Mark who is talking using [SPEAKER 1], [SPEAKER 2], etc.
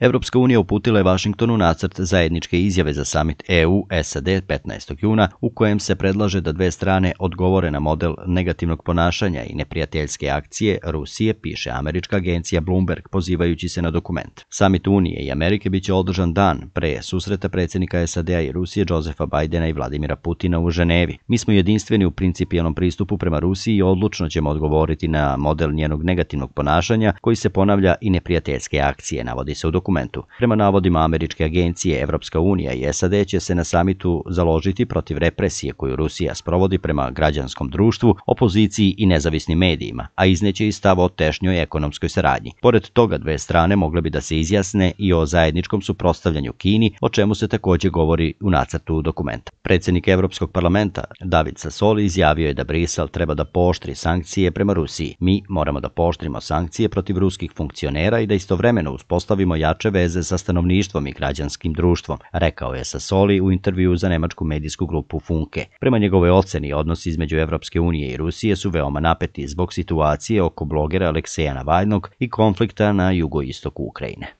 [SPEAKER 1] Evropska unija uputila je Vašingtonu nacrt zajedničke izjave za samit EU-SAD 15. juna u kojem se predlaže da dve strane odgovore na model negativnog ponašanja i neprijateljske akcije Rusije, piše američka agencija Bloomberg pozivajući se na dokument. Samit Unije i Amerike biće održan dan pre susreta predsednika SAD-a i Rusije Josefa Bajdena i Vladimira Putina u Ženevi. Mi smo jedinstveni u principijalnom pristupu prema Rusiji i odlučno ćemo odgovoriti na model njenog negativnog ponašanja koji se ponavlja i neprijateljske akcije, navodi se u dokumentu dokumentu. Prema navodima Američke agencije, Evropska unija i SAD će se na samitu založiti protiv represije koju Rusija sprovodi prema građanskom društvu, opoziciji i nezavisnim medijima, a izneće i stav o tešnjoj ekonomskoj saradnji. Pored toga, dve strane mogle bi da se izjasne i o zajedničkom suprostavljanju Kini, o čemu se takođe govori u nacrtu dokumenta. Predsednik Evropskog parlamenta David Sassoli izjavio je da Brisel treba da pooštri sankcije prema Rusiji. Mi moramo da pooštrimo sankcije protiv ruskih funkcionera i da istovremeno uspostavimo jaču jače veze sa stanovništvom i građanskim društvom, rekao je Sasoli u intervju za nemačku medijsku grupu Funke. Prema njegove oceni, odnosi između Evropske unije i Rusije su veoma napeti zbog situacije oko blogera Alekseja Navalnog i konflikta na jugoistoku Ukrajine.